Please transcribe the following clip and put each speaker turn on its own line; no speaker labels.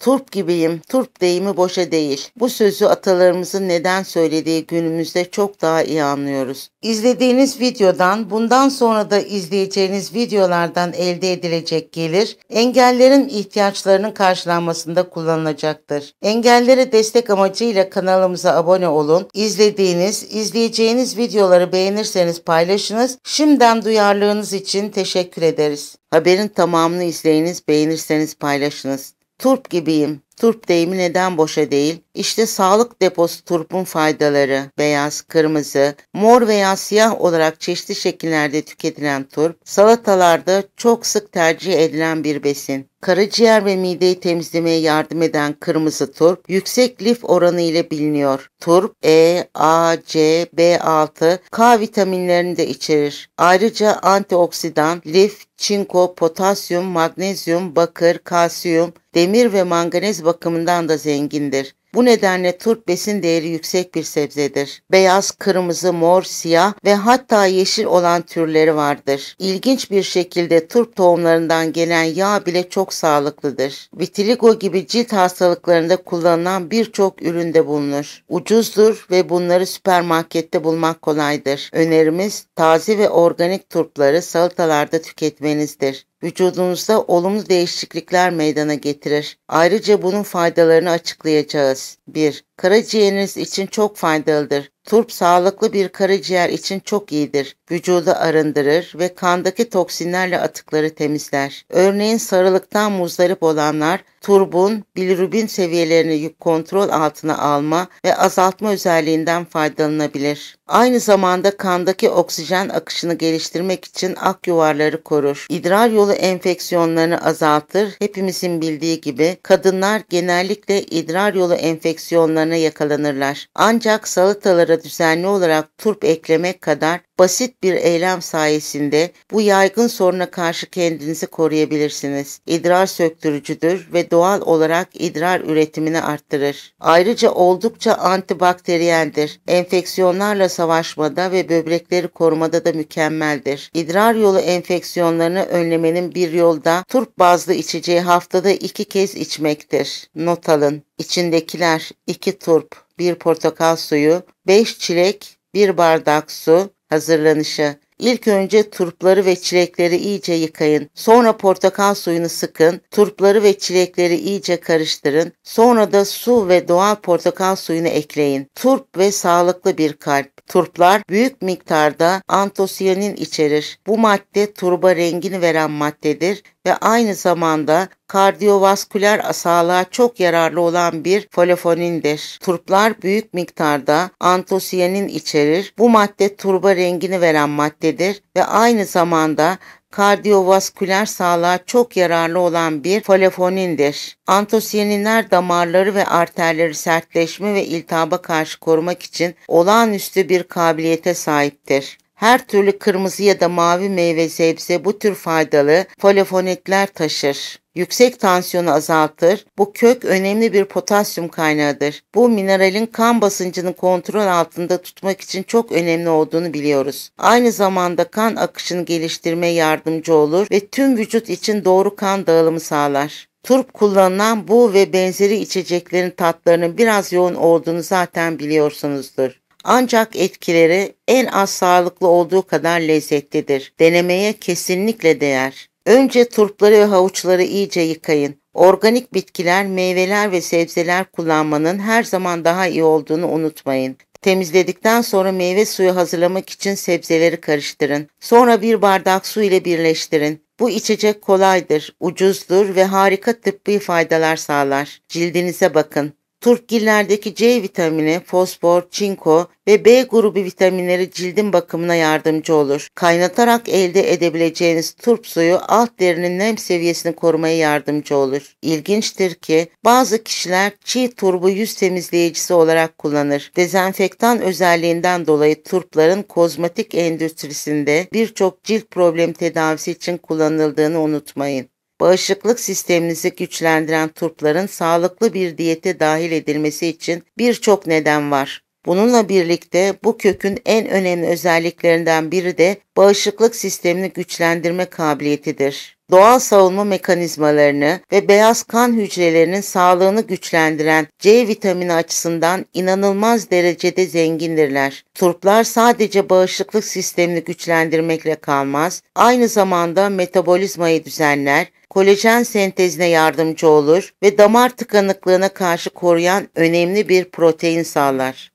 Turp gibiyim, turp deyimi boşa değil. Bu sözü atalarımızın neden söylediği günümüzde çok daha iyi anlıyoruz. İzlediğiniz videodan, bundan sonra da izleyeceğiniz videolardan elde edilecek gelir, engellerin ihtiyaçlarının karşılanmasında kullanılacaktır. Engellere destek amacıyla kanalımıza abone olun, izlediğiniz, izleyeceğiniz videoları beğenirseniz paylaşınız. Şimdiden duyarlılığınız için teşekkür ederiz. Haberin tamamını izleyiniz, beğenirseniz paylaşınız turp gibiyim. Turp deyimi neden boşa değil? İşte sağlık deposu turpun faydaları. Beyaz, kırmızı, mor veya siyah olarak çeşitli şekillerde tüketilen turp, salatalarda çok sık tercih edilen bir besin. Karaciğer ve mideyi temizlemeye yardım eden kırmızı turp yüksek lif oranı ile biliniyor. Turp E, A, C, B6, K vitaminlerini de içerir. Ayrıca antioksidan, lif, çinko, potasyum, magnezyum, bakır, kalsiyum, demir ve manganez bakımından da zengindir. Bu nedenle turp besin değeri yüksek bir sebzedir. Beyaz, kırmızı, mor, siyah ve hatta yeşil olan türleri vardır. İlginç bir şekilde turp tohumlarından gelen yağ bile çok sağlıklıdır. Vitiligo gibi cilt hastalıklarında kullanılan birçok üründe bulunur. Ucuzdur ve bunları süpermarkette bulmak kolaydır. Önerimiz taze ve organik turpları salatalarda tüketmenizdir vücudunuzda olumlu değişiklikler meydana getirir. Ayrıca bunun faydalarını açıklayacağız. 1. Karaciğeriniz için çok faydalıdır. Turp sağlıklı bir karaciğer için çok iyidir. Vücudu arındırır ve kandaki toksinlerle atıkları temizler. Örneğin sarılıktan muzdarip olanlar turbun bilirubin seviyelerini kontrol altına alma ve azaltma özelliğinden faydalanabilir. Aynı zamanda kandaki oksijen akışını geliştirmek için ak yuvarları korur. İdrar yolu enfeksiyonlarını azaltır. Hepimizin bildiği gibi kadınlar genellikle idrar yolu enfeksiyonlarına yakalanırlar. Ancak salatalara düzenli olarak turp eklemek kadar basit bir eylem sayesinde bu yaygın soruna karşı kendinizi koruyabilirsiniz. İdrar söktürücüdür ve doğal olarak idrar üretimini arttırır. Ayrıca oldukça antibakteriyendir. Enfeksiyonlarla savaşmada ve böbrekleri korumada da mükemmeldir. İdrar yolu enfeksiyonlarını önlemenin bir yolda turp bazlı içeceği haftada iki kez içmektir. Not alın. İçindekiler 2 turp 1 portakal suyu, 5 çilek, 1 bardak su hazırlanışı. İlk önce turpları ve çilekleri iyice yıkayın. Sonra portakal suyunu sıkın. Turpları ve çilekleri iyice karıştırın. Sonra da su ve doğal portakal suyunu ekleyin. Turp ve sağlıklı bir kalp. Turplar büyük miktarda antosiyanin içerir. Bu madde turba rengini veren maddedir ve aynı zamanda kardiyovasküler sağlığa çok yararlı olan bir folafonindir. Turplar büyük miktarda antosiyanin içerir. Bu madde turba rengini veren maddedir ve aynı zamanda kardiyovasküler sağlığa çok yararlı olan bir folafonindir. Antosiyaninler damarları ve arterleri sertleşme ve iltihaba karşı korumak için olağanüstü bir kabiliyete sahiptir. Her türlü kırmızı ya da mavi meyve sebze bu tür faydalı folafonetler taşır. Yüksek tansiyonu azaltır. Bu kök önemli bir potasyum kaynağıdır. Bu mineralin kan basıncını kontrol altında tutmak için çok önemli olduğunu biliyoruz. Aynı zamanda kan akışını geliştirmeye yardımcı olur ve tüm vücut için doğru kan dağılımı sağlar. Turp kullanılan bu ve benzeri içeceklerin tatlarının biraz yoğun olduğunu zaten biliyorsunuzdur. Ancak etkileri en az sağlıklı olduğu kadar lezzetlidir. Denemeye kesinlikle değer. Önce turpları ve havuçları iyice yıkayın. Organik bitkiler, meyveler ve sebzeler kullanmanın her zaman daha iyi olduğunu unutmayın. Temizledikten sonra meyve suyu hazırlamak için sebzeleri karıştırın. Sonra bir bardak su ile birleştirin. Bu içecek kolaydır, ucuzdur ve harika tıbbi faydalar sağlar. Cildinize bakın. Turpgillerdeki C vitamini, fosfor, çinko ve B grubu vitaminleri cildin bakımına yardımcı olur. Kaynatarak elde edebileceğiniz turp suyu alt derinin nem seviyesini korumaya yardımcı olur. İlginçtir ki bazı kişiler çiğ turbu yüz temizleyicisi olarak kullanır. Dezenfektan özelliğinden dolayı turpların kozmetik endüstrisinde birçok cilt problemi tedavisi için kullanıldığını unutmayın bağışıklık sisteminizi güçlendiren turpların sağlıklı bir diyete dahil edilmesi için birçok neden var. Bununla birlikte bu kökün en önemli özelliklerinden biri de bağışıklık sistemini güçlendirme kabiliyetidir doğal savunma mekanizmalarını ve beyaz kan hücrelerinin sağlığını güçlendiren C vitamini açısından inanılmaz derecede zengindirler. Turplar sadece bağışıklık sistemini güçlendirmekle kalmaz, aynı zamanda metabolizmayı düzenler, kolajen sentezine yardımcı olur ve damar tıkanıklığına karşı koruyan önemli bir protein sağlar.